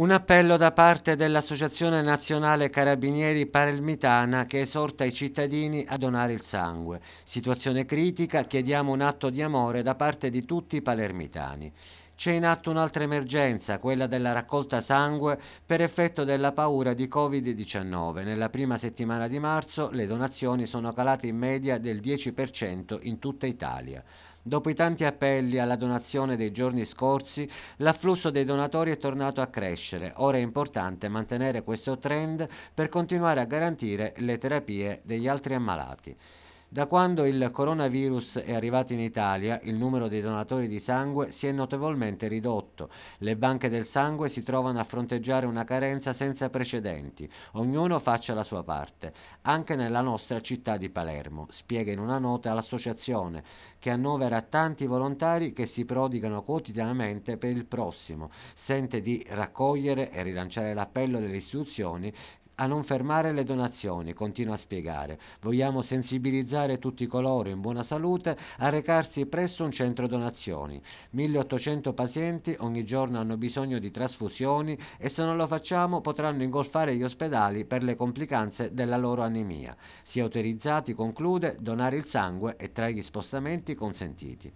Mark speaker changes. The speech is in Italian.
Speaker 1: Un appello da parte dell'Associazione Nazionale Carabinieri Parelmitana che esorta i cittadini a donare il sangue. Situazione critica, chiediamo un atto di amore da parte di tutti i palermitani. C'è in atto un'altra emergenza, quella della raccolta sangue, per effetto della paura di Covid-19. Nella prima settimana di marzo le donazioni sono calate in media del 10% in tutta Italia. Dopo i tanti appelli alla donazione dei giorni scorsi, l'afflusso dei donatori è tornato a crescere. Ora è importante mantenere questo trend per continuare a garantire le terapie degli altri ammalati. Da quando il coronavirus è arrivato in Italia, il numero dei donatori di sangue si è notevolmente ridotto. Le banche del sangue si trovano a fronteggiare una carenza senza precedenti. Ognuno faccia la sua parte, anche nella nostra città di Palermo, spiega in una nota l'associazione, che annovera tanti volontari che si prodigano quotidianamente per il prossimo. Sente di raccogliere e rilanciare l'appello delle istituzioni a non fermare le donazioni, continua a spiegare. Vogliamo sensibilizzare tutti coloro in buona salute a recarsi presso un centro donazioni. 1800 pazienti ogni giorno hanno bisogno di trasfusioni e se non lo facciamo potranno ingolfare gli ospedali per le complicanze della loro anemia. Si è autorizzati, conclude, donare il sangue e tra gli spostamenti consentiti.